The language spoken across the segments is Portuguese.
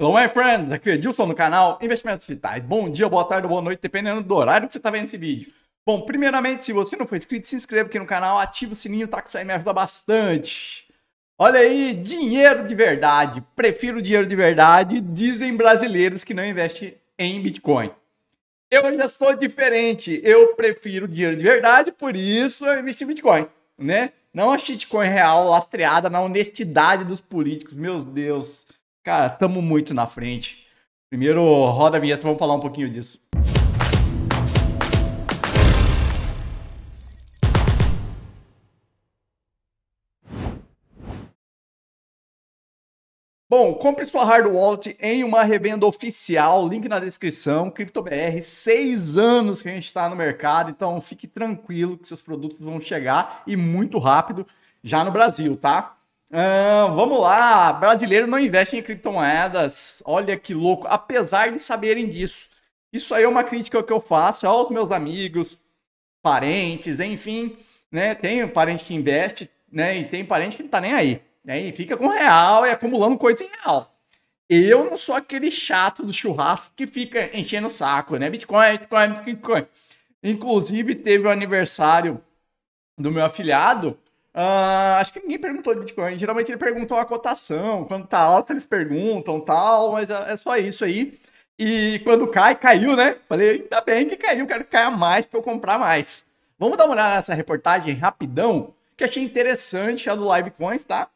Hello, my friends! Aqui é Edilson no canal Investimentos Digitais. Bom dia, boa tarde, boa noite, dependendo do horário que você está vendo esse vídeo. Bom, primeiramente, se você não for inscrito, se inscreva aqui no canal, ativa o sininho, tá? Que isso aí me ajuda bastante. Olha aí, dinheiro de verdade. Prefiro dinheiro de verdade, dizem brasileiros que não investem em Bitcoin. Eu já sou diferente. Eu prefiro dinheiro de verdade, por isso eu investi em Bitcoin, né? Não a shitcoin real lastreada na honestidade dos políticos. Meus Deus. Cara, tamo muito na frente. Primeiro, roda a vinheta, vamos falar um pouquinho disso. Bom, compre sua hard wallet em uma revenda oficial, link na descrição, CryptoBR, seis anos que a gente está no mercado, então fique tranquilo que seus produtos vão chegar e muito rápido já no Brasil, tá? Ah, vamos lá, brasileiro não investe em criptomoedas. Olha que louco, apesar de saberem disso. Isso aí é uma crítica que eu faço aos meus amigos, parentes, enfim, né? Tem parente que investe, né? E tem parente que não tá nem aí, né? E fica com real e acumulando coisa em real. Eu não sou aquele chato do churrasco que fica enchendo o saco, né? Bitcoin, Bitcoin, Bitcoin. Inclusive, teve o aniversário do meu afilhado. Uh, acho que ninguém perguntou de Bitcoin. Geralmente ele perguntou a cotação. Quando tá alta, eles perguntam tal, mas é, é só isso aí. E quando cai, caiu, né? Falei, ainda bem que caiu, quero que caia mais para eu comprar mais. Vamos dar uma olhada nessa reportagem rapidão, que achei interessante a do Livecoins, tá?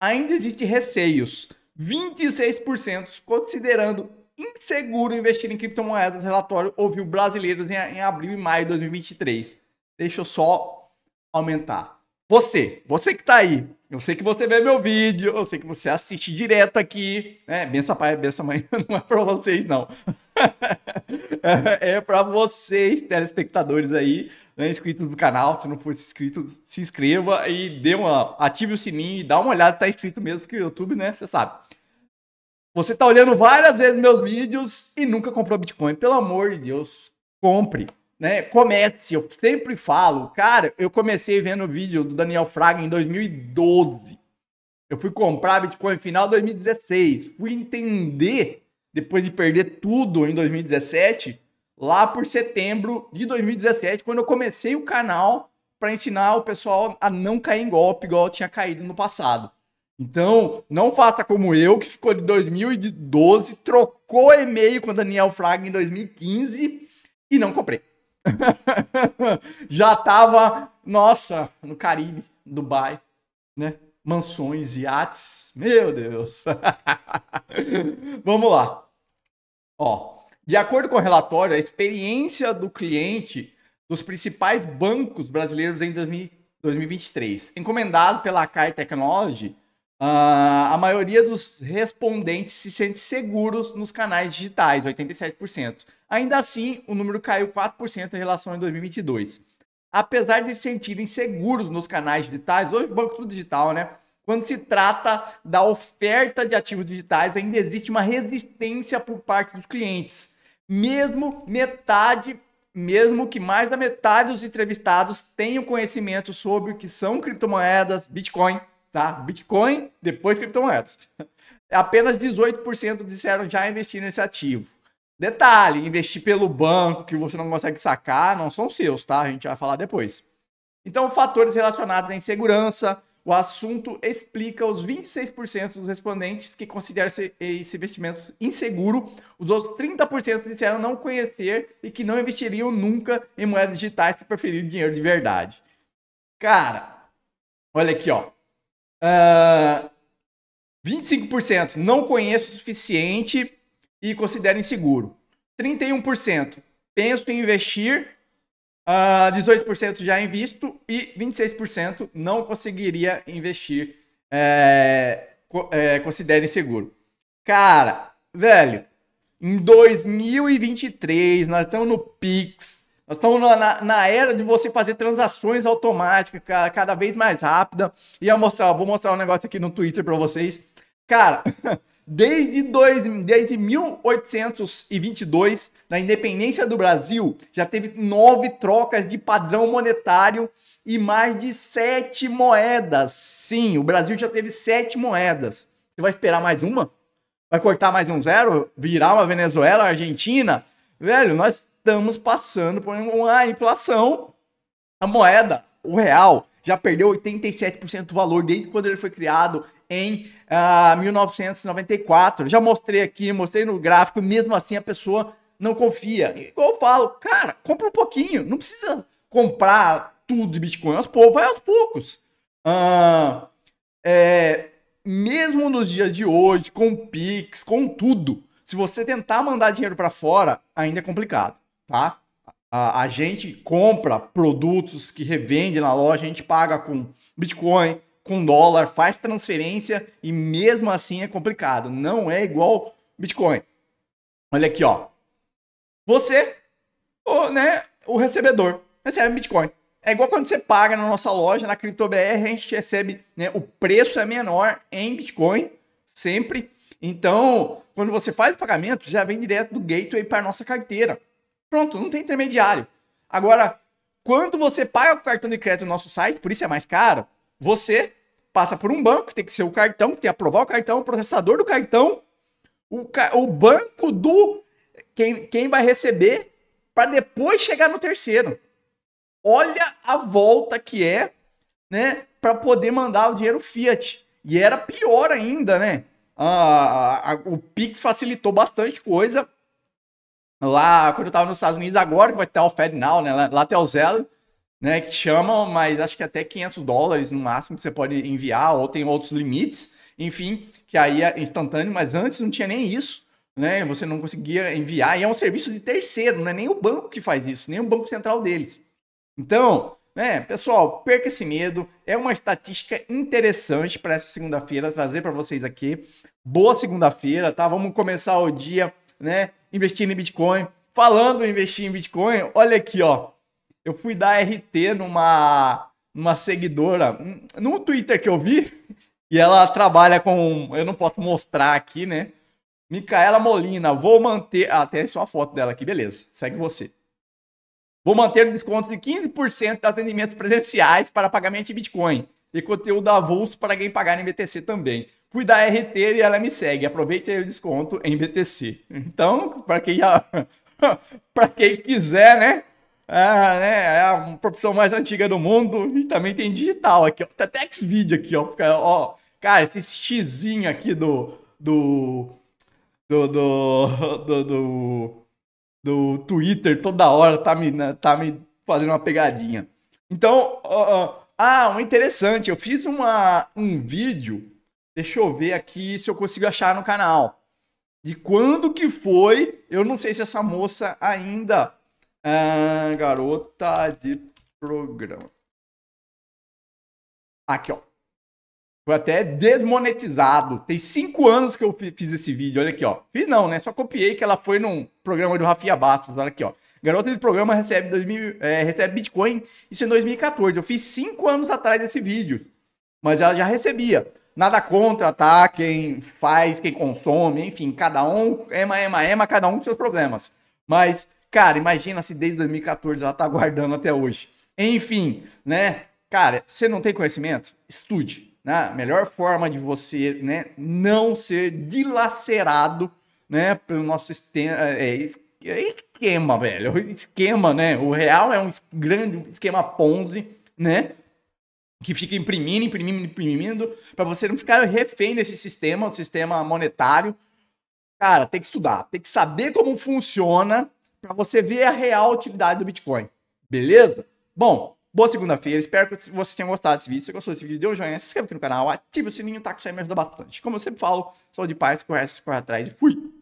Ainda existe receios. 26% considerando inseguro investir em criptomoedas. Relatório ouviu brasileiros em, em abril e maio de 2023. Deixa eu só aumentar. Você, você que tá aí, eu sei que você vê meu vídeo, eu sei que você assiste direto aqui, né? Benção pai, benção mãe, não é para vocês não. é para vocês, telespectadores aí, né? inscritos do canal, se não for inscrito, se inscreva e dê uma, ative o sininho e dá uma olhada se tá inscrito mesmo que o YouTube, né? Você sabe. Você tá olhando várias vezes meus vídeos e nunca comprou Bitcoin, pelo amor de Deus, compre né? Comece, eu sempre falo, cara, eu comecei vendo o vídeo do Daniel Fraga em 2012. Eu fui comprar Bitcoin final 2016, fui entender depois de perder tudo em 2017, lá por setembro de 2017, quando eu comecei o canal para ensinar o pessoal a não cair em golpe igual tinha caído no passado. Então, não faça como eu, que ficou de 2012, trocou e-mail com Daniel Fraga em 2015 e não comprei. já tava, nossa, no Caribe, Dubai, né? Mansões, iates, meu Deus. Vamos lá. Ó, de acordo com o relatório, a experiência do cliente dos principais bancos brasileiros em 2023, encomendado pela Kai Technology, Uh, a maioria dos respondentes se sente seguros nos canais digitais, 87%. Ainda assim, o número caiu 4% em relação a 2022. Apesar de se sentirem seguros nos canais digitais, hoje o banco tudo digital, né? Quando se trata da oferta de ativos digitais, ainda existe uma resistência por parte dos clientes. Mesmo metade, mesmo que mais da metade dos entrevistados tenham conhecimento sobre o que são criptomoedas, Bitcoin, tá? Bitcoin, depois criptomoedas. Apenas 18% disseram já investir nesse ativo. Detalhe, investir pelo banco que você não consegue sacar não são seus, tá? A gente vai falar depois. Então, fatores relacionados à insegurança, o assunto explica os 26% dos respondentes que consideram esse investimento inseguro. Os outros 30% disseram não conhecer e que não investiriam nunca em moedas digitais se preferirem dinheiro de verdade. Cara, olha aqui, ó. Uh, ah, 25% não conheço o suficiente e considero inseguro. 31% penso em investir, uh, ah, 18% já invisto e 26% não conseguiria investir, é, co é, considero inseguro. Cara, velho, em 2023, nós estamos no Pix, nós estamos na, na, era de você fazer transações automáticas, cada vez mais rápida. E eu mostrar, vou mostrar um negócio aqui no Twitter para vocês. Cara, Desde, dois, desde 1822, na independência do Brasil, já teve nove trocas de padrão monetário e mais de sete moedas. Sim, o Brasil já teve sete moedas. Você vai esperar mais uma? Vai cortar mais um zero? Virar uma Venezuela, Argentina? Velho, nós estamos passando por uma inflação. A moeda, o real, já perdeu 87% do valor desde quando ele foi criado em 1994. Ah, Já mostrei aqui, mostrei no gráfico, mesmo assim a pessoa não confia. Igual eu falo, cara, compra um pouquinho, não precisa comprar tudo de Bitcoin aos poucos, vai aos poucos. é, mesmo nos dias de hoje, com Pix, com tudo, se você tentar mandar dinheiro para fora, ainda é complicado, tá? A, a gente compra produtos que revende na loja, a gente paga com Bitcoin, com dólar, faz transferência e mesmo assim é complicado. Não é igual Bitcoin. Olha aqui, ó. Você, o, né, o recebedor, recebe Bitcoin. É igual quando você paga na nossa loja, na CryptoBR, a gente recebe, né, o preço é menor em Bitcoin, sempre. Então, quando você faz o pagamento, já vem direto do gateway para nossa carteira. Pronto, não tem intermediário. Agora, quando você paga com cartão de crédito no nosso site, por isso é mais caro, você passa por um banco, tem que ser o cartão, tem que aprovar o cartão, o processador do cartão, o, ca... o banco do quem, quem vai receber para depois chegar no terceiro. Olha a volta que é, né, para poder mandar o dinheiro fiat. E era pior ainda, né? a, a, o Pix facilitou bastante coisa. Lá, quando eu tava nos Estados Unidos, agora que vai ter o Fed Now, né? Lá, lá até o zero né? Que chama, mas acho que até 500 dólares no máximo você pode enviar, ou tem outros limites, enfim, que aí é instantâneo, mas antes não tinha nem isso. Né, você não conseguia enviar, e é um serviço de terceiro, não é nem o banco que faz isso, nem o banco central deles. Então, né, pessoal, perca esse medo. É uma estatística interessante para essa segunda-feira trazer para vocês aqui. Boa segunda-feira, tá? Vamos começar o dia, né? Investindo em Bitcoin. Falando em investir em Bitcoin, olha aqui, ó eu fui dar RT numa, numa seguidora, hum, no Twitter que eu vi, e ela trabalha com. Eu não posso mostrar aqui, né? Micaela Molina, vou manter. Ah, tem só a foto dela aqui, beleza. Segue você. Vou manter o desconto de 15% de atendimentos presenciais para pagamento em Bitcoin e conteúdo avulso para quem pagar em BTC também. Fui da RT e ela me segue. Aproveite aí o desconto em BTC. Então, para quem já... para quem quiser, né, é, né, é a profissão mais antiga do mundo e também tem digital aqui, ó. Tem até X-Video aqui, ó, ó. Cara, esse xizinho aqui do... do... do... do... do, do, do Twitter toda hora tá me, né, tá me fazendo uma pegadinha. Então, uh, ah, interessante, eu fiz uma, um vídeo, deixa eu ver aqui se eu consigo achar no canal. De quando que foi, eu não sei se essa moça ainda ah, garota de programa. Aqui, ó. Foi até desmonetizado. Tem cinco anos que eu fiz esse vídeo. Olha aqui, ó. Fiz não, né? Só copiei que ela foi num programa do Rafinha Bastos. Olha aqui, ó. Garota de programa recebe, 2000, é, recebe Bitcoin. Isso em 2014. Eu fiz cinco anos atrás esse vídeo. Mas ela já recebia. Nada contra, tá? Quem faz, quem consome, enfim, cada um, ema, ema, ema, cada um com seus problemas. Mas Cara, imagina se desde 2014 ela tá aguardando até hoje. Enfim, né? Cara, você não tem conhecimento? Estude. Né? A melhor forma de você né, não ser dilacerado né, pelo nosso é, é, esquema, é, esquema, velho. Esquema, né? O real é um grande esquema Ponzi, né? Que fica imprimindo, imprimindo, imprimindo, para você não ficar refém desse sistema, do sistema monetário. Cara, tem que estudar, tem que saber como funciona para você ver a real utilidade do Bitcoin. Beleza? Bom, boa segunda-feira. Espero que vocês tenham gostado desse vídeo. Se gostou desse vídeo, dê um joinha, se inscreva aqui no canal, ative o sininho, tá? Que isso aí me ajuda bastante. Como eu sempre falo, sou de paz, corre, corre atrás. Fui!